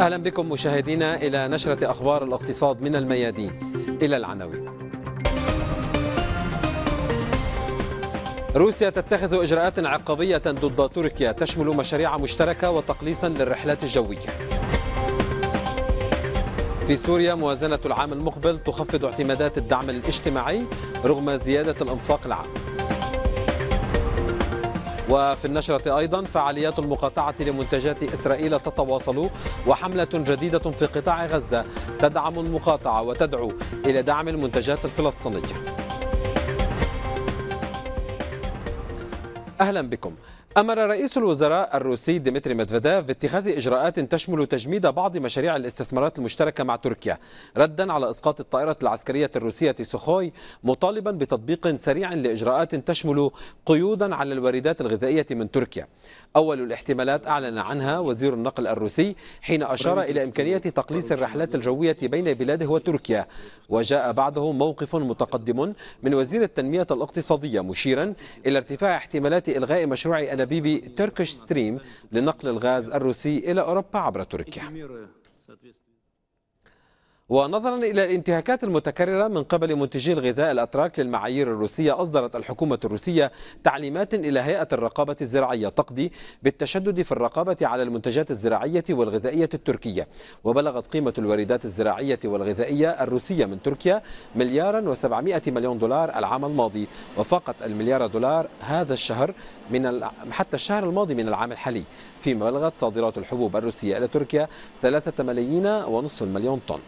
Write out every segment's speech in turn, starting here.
أهلا بكم مشاهدينا إلى نشرة أخبار الاقتصاد من الميادين إلى العناوين روسيا تتخذ إجراءات عقابية ضد تركيا تشمل مشاريع مشتركة وتقليصا للرحلات الجوية في سوريا موازنة العام المقبل تخفض اعتمادات الدعم الاجتماعي رغم زيادة الانفاق العام وفي النشرة أيضا فعاليات المقاطعة لمنتجات إسرائيل تتواصل وحملة جديدة في قطاع غزة تدعم المقاطعة وتدعو إلى دعم المنتجات الفلسطينية أهلا بكم أمر رئيس الوزراء الروسي ديمتري ميدفيديف باتخاذ إجراءات تشمل تجميد بعض مشاريع الاستثمارات المشتركة مع تركيا ردا على إسقاط الطائرة العسكرية الروسية سوخوي مطالبا بتطبيق سريع لإجراءات تشمل قيودا على الواردات الغذائية من تركيا أول الاحتمالات أعلن عنها وزير النقل الروسي حين أشار إلى إمكانية تقليص الرحلات الجوية بين بلاده وتركيا وجاء بعده موقف متقدم من وزير التنمية الاقتصادية مشيرا إلى ارتفاع احتمالات إلغاء مشروع لبيب تركش ستريم لنقل الغاز الروسي إلى أوروبا عبر تركيا ونظرا إلى الانتهاكات المتكررة من قبل منتجي الغذاء الأتراك للمعايير الروسية أصدرت الحكومة الروسية تعليمات إلى هيئة الرقابة الزراعية تقضي بالتشدد في الرقابة على المنتجات الزراعية والغذائية التركية وبلغت قيمة الواردات الزراعية والغذائية الروسية من تركيا مليارا و700 مليون دولار العام الماضي وفاقت المليار دولار هذا الشهر من حتى الشهر الماضي من العام الحالي فيما بلغت صادرات الحبوب الروسية إلى تركيا ثلاثة ملايين ونصف مليون طن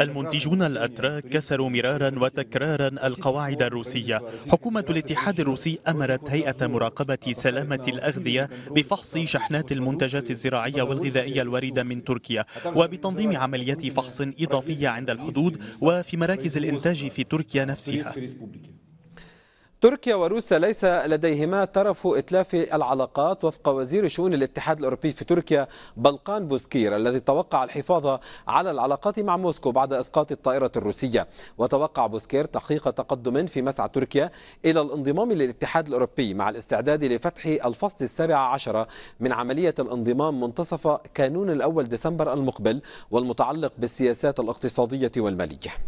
المنتجون الأتراك كسروا مرارا وتكرارا القواعد الروسية حكومة الاتحاد الروسي أمرت هيئة مراقبة سلامة الأغذية بفحص شحنات المنتجات الزراعية والغذائية الواردة من تركيا وبتنظيم عمليات فحص إضافية عند الحدود وفي مراكز الإنتاج في تركيا نفسها تركيا وروسيا ليس لديهما طرف إتلاف العلاقات وفق وزير شؤون الاتحاد الأوروبي في تركيا بلقان بوسكير الذي توقع الحفاظ على العلاقات مع موسكو بعد إسقاط الطائرة الروسية وتوقع بوسكير تحقيق تقدم في مسعى تركيا إلى الانضمام للاتحاد الأوروبي مع الاستعداد لفتح الفصل السابع عشر من عملية الانضمام منتصف كانون الأول ديسمبر المقبل والمتعلق بالسياسات الاقتصادية والمالية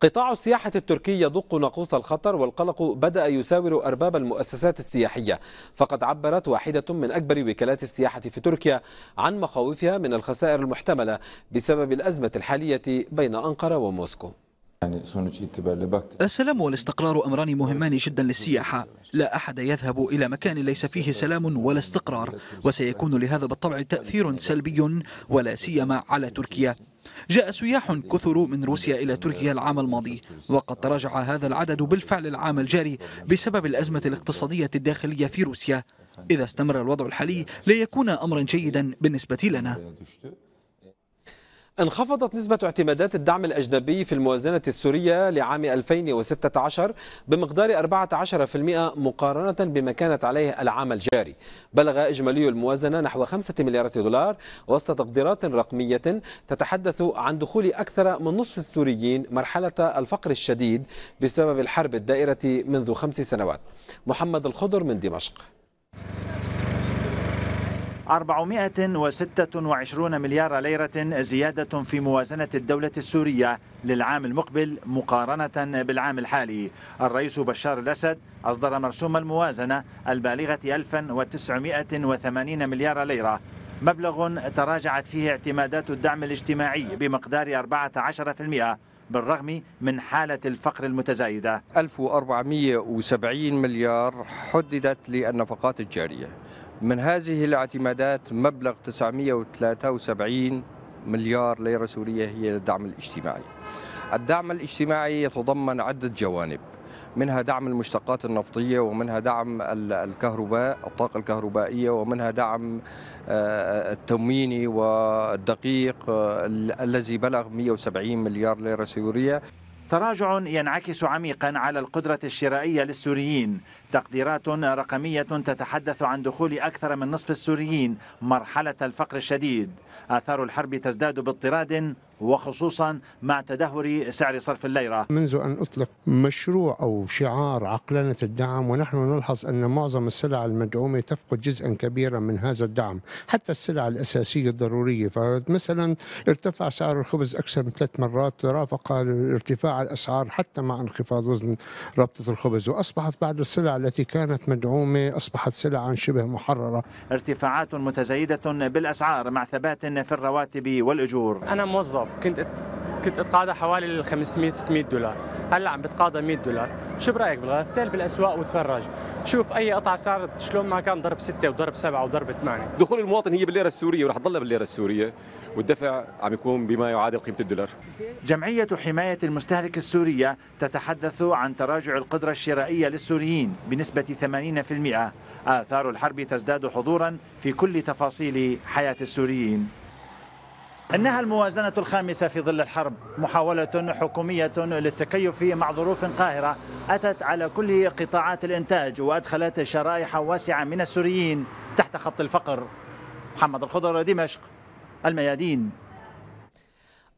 قطاع السياحة التركي يدق ناقوس الخطر والقلق بدأ يساور أرباب المؤسسات السياحية فقد عبرت واحدة من أكبر وكالات السياحة في تركيا عن مخاوفها من الخسائر المحتملة بسبب الأزمة الحالية بين أنقرة وموسكو يعني السلام والاستقرار أمران مهمان جدا للسياحة لا أحد يذهب إلى مكان ليس فيه سلام ولا استقرار وسيكون لهذا بالطبع تأثير سلبي ولا سيما على تركيا جاء سياح كثروا من روسيا إلى تركيا العام الماضي وقد تراجع هذا العدد بالفعل العام الجاري بسبب الأزمة الاقتصادية الداخلية في روسيا إذا استمر الوضع الحالي ليكون أمرا جيدا بالنسبة لنا انخفضت نسبة اعتمادات الدعم الأجنبي في الموازنة السورية لعام 2016 بمقدار 14% مقارنة بما كانت عليه العام الجاري بلغ إجمالي الموازنة نحو 5 مليارات دولار وسط تقديرات رقمية تتحدث عن دخول أكثر من نصف السوريين مرحلة الفقر الشديد بسبب الحرب الدائرة منذ خمس سنوات محمد الخضر من دمشق 426 مليار ليرة زيادة في موازنة الدولة السورية للعام المقبل مقارنة بالعام الحالي الرئيس بشار الأسد أصدر مرسوم الموازنة البالغة 1980 مليار ليرة مبلغ تراجعت فيه اعتمادات الدعم الاجتماعي بمقدار 14% بالرغم من حالة الفقر المتزايدة 1470 مليار حددت للنفقات الجارية من هذه الاعتمادات مبلغ 973 مليار ليرة سورية هي الدعم الاجتماعي الدعم الاجتماعي يتضمن عدة جوانب منها دعم المشتقات النفطية ومنها دعم الكهرباء الطاقة الكهربائية ومنها دعم آه، آه، التمويني والدقيق آه، الذي بلغ 170 مليار ليرة سورية تراجع ينعكس عميقا على القدرة الشرائية للسوريين تقديرات رقمية تتحدث عن دخول أكثر من نصف السوريين مرحلة الفقر الشديد آثار الحرب تزداد باضطراد وخصوصا مع تدهور سعر صرف الليرة منذ أن أطلق مشروع أو شعار عقلنة الدعم ونحن نلحظ أن معظم السلع المدعومة تفقد جزءا كبيرا من هذا الدعم حتى السلع الأساسية الضرورية فمثلا ارتفع سعر الخبز أكثر من ثلاث مرات رافق ارتفاع الأسعار حتى مع انخفاض وزن رابطة الخبز وأصبحت بعض السلع التي كانت مدعومة أصبحت سلعا شبه محررة ارتفاعات متزايدة بالأسعار مع ثبات في الرواتب والأجور أنا موظف كنت كنت اتقاضى حوالي 500 600 دولار هلا عم بتقاضى 100 دولار شو برايك بالغلاف تال بالاسواق وتفرج شوف اي قطعه صارت شلون ما كان ضرب ستة وضرب سبعة وضرب ثمانية دخول المواطن هي بالليره السوريه ورح تضلها بالليره السوريه والدفع عم يكون بما يعادل قيمه الدولار جمعيه حمايه المستهلك السوريه تتحدث عن تراجع القدره الشرائيه للسوريين بنسبه 80% آثار الحرب تزداد حضورا في كل تفاصيل حياه السوريين إنها الموازنة الخامسة في ظل الحرب محاولة حكومية للتكيف مع ظروف قاهرة أتت على كل قطاعات الإنتاج وأدخلت شرائح واسعة من السوريين تحت خط الفقر محمد الخضر دمشق الميادين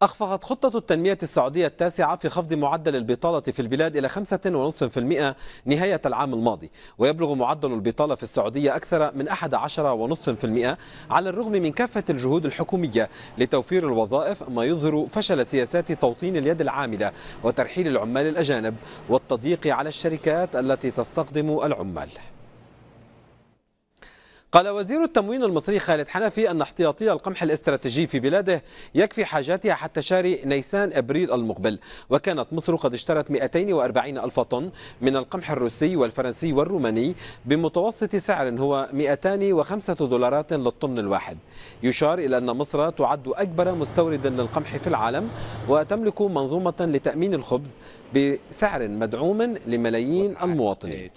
أخفقت خطة التنمية السعودية التاسعة في خفض معدل البطالة في البلاد إلى 5.5% نهاية العام الماضي ويبلغ معدل البطالة في السعودية أكثر من 11.5% على الرغم من كافة الجهود الحكومية لتوفير الوظائف ما يظهر فشل سياسات توطين اليد العاملة وترحيل العمال الأجانب والتضييق على الشركات التي تستقدم العمال قال وزير التموين المصري خالد حنفي أن احتياطي القمح الاستراتيجي في بلاده يكفي حاجاتها حتى شهر نيسان أبريل المقبل وكانت مصر قد اشترت 240 ألف طن من القمح الروسي والفرنسي والروماني بمتوسط سعر هو 205 دولارات للطن الواحد يشار إلى أن مصر تعد أكبر مستورد للقمح في العالم وتملك منظومة لتأمين الخبز بسعر مدعوم لملايين المواطنين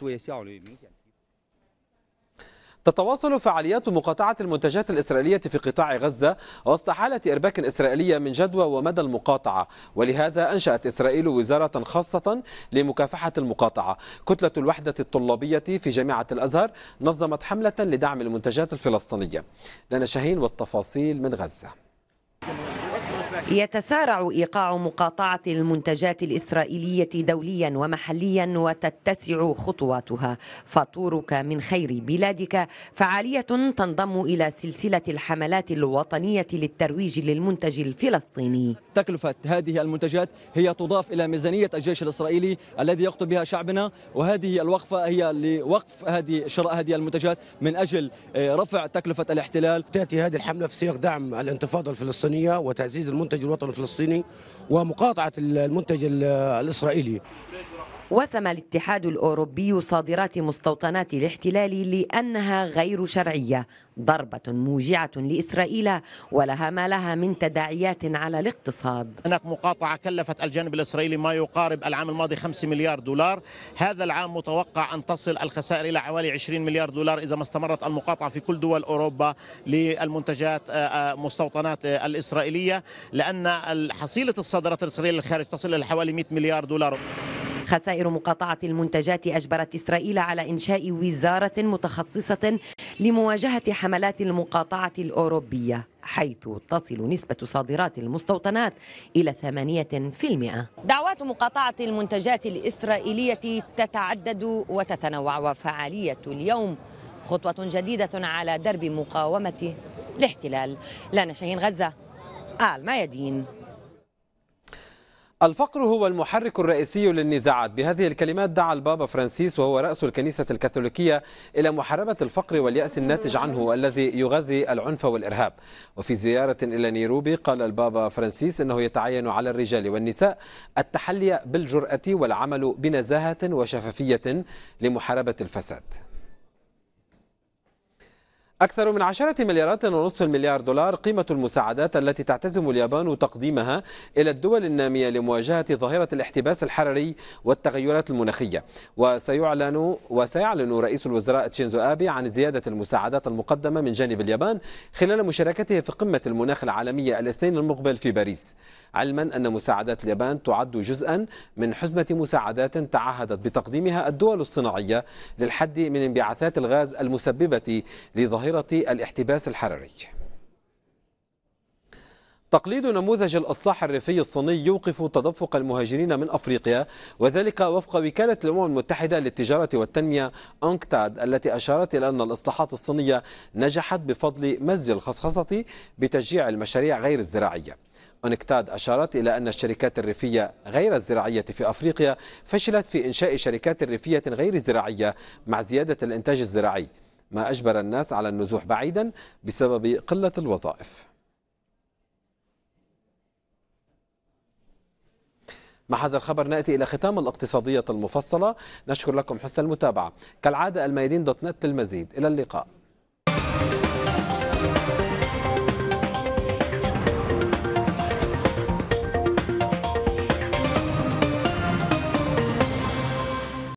تتواصل فعاليات مقاطعة المنتجات الإسرائيلية في قطاع غزة وسط حالة إرباك إسرائيلية من جدوى ومدى المقاطعة ولهذا أنشأت إسرائيل وزارة خاصة لمكافحة المقاطعة كتلة الوحدة الطلابية في جامعة الأزهر نظمت حملة لدعم المنتجات الفلسطينية لنا شاهين والتفاصيل من غزة يتسارع إيقاع مقاطعة المنتجات الإسرائيلية دوليا ومحليا وتتسع خطواتها فطورك من خير بلادك فعالية تنضم إلى سلسلة الحملات الوطنية للترويج للمنتج الفلسطيني تكلفة هذه المنتجات هي تضاف إلى ميزانية الجيش الإسرائيلي الذي يقطب بها شعبنا وهذه الوقفة هي لوقف هذه شراء هذه المنتجات من أجل آه، رفع تكلفة الاحتلال تأتي هذه الحملة في سياق دعم الانتفاضة الفلسطينية وتعزيز المنتج المنتج الوطني الفلسطيني ومقاطعه المنتج الاسرائيلي وسم الاتحاد الأوروبي صادرات مستوطنات الاحتلال لأنها غير شرعية ضربة موجعة لإسرائيل ولها ما لها من تداعيات على الاقتصاد هناك مقاطعة كلفت الجانب الإسرائيلي ما يقارب العام الماضي 5 مليار دولار هذا العام متوقع أن تصل الخسائر إلى حوالي 20 مليار دولار إذا ما استمرت المقاطعة في كل دول أوروبا للمنتجات آه، آه، مستوطنات آه، الإسرائيلية لأن حصيلة الصادرات الإسرائيلية للخارج تصل إلى حوالي 100 مليار دولار خسائر مقاطعة المنتجات أجبرت إسرائيل على إنشاء وزارة متخصصة لمواجهة حملات المقاطعة الأوروبية حيث تصل نسبة صادرات المستوطنات إلى 8% دعوات مقاطعة المنتجات الإسرائيلية تتعدد وتتنوع وفعالية اليوم خطوة جديدة على درب مقاومة الاحتلال لا نشاهين غزة آل ميادين الفقر هو المحرك الرئيسي للنزاعات بهذه الكلمات دعا البابا فرانسيس وهو رأس الكنيسة الكاثوليكية إلى محاربة الفقر واليأس الناتج عنه الذي يغذي العنف والإرهاب وفي زيارة إلى نيروبي قال البابا فرانسيس أنه يتعين على الرجال والنساء التحلي بالجرأة والعمل بنزاهة وشفافية لمحاربة الفساد أكثر من عشرة مليارات ونصف المليار دولار قيمة المساعدات التي تعتزم اليابان تقديمها إلى الدول النامية لمواجهة ظاهرة الاحتباس الحراري والتغيرات المناخية وسيعلن وسيعلن رئيس الوزراء تشينزو آبي عن زيادة المساعدات المقدمة من جانب اليابان خلال مشاركته في قمة المناخ العالمية الاثنين المقبل في باريس علما أن مساعدات اليابان تعد جزءا من حزمة مساعدات تعهدت بتقديمها الدول الصناعية للحد من انبعاثات الغاز المسببة لظاهرة ظاهرة الاحتباس الحراري تقليد نموذج الإصلاح الريفي الصيني يوقف تدفق المهاجرين من أفريقيا وذلك وفق وكالة الأمم المتحدة للتجارة والتنمية أنكتاد التي أشارت إلى أن الإصلاحات الصينية نجحت بفضل مزج الخصخصة بتشجيع المشاريع غير الزراعية أونكتاد أشارت إلى أن الشركات الريفية غير الزراعية في أفريقيا فشلت في إنشاء شركات ريفية غير زراعية مع زيادة الإنتاج الزراعي ما أجبر الناس على النزوح بعيدا بسبب قلة الوظائف مع هذا الخبر نأتي إلى ختام الاقتصادية المفصلة نشكر لكم حسن المتابعة كالعادة الميادين دوت نت للمزيد إلى اللقاء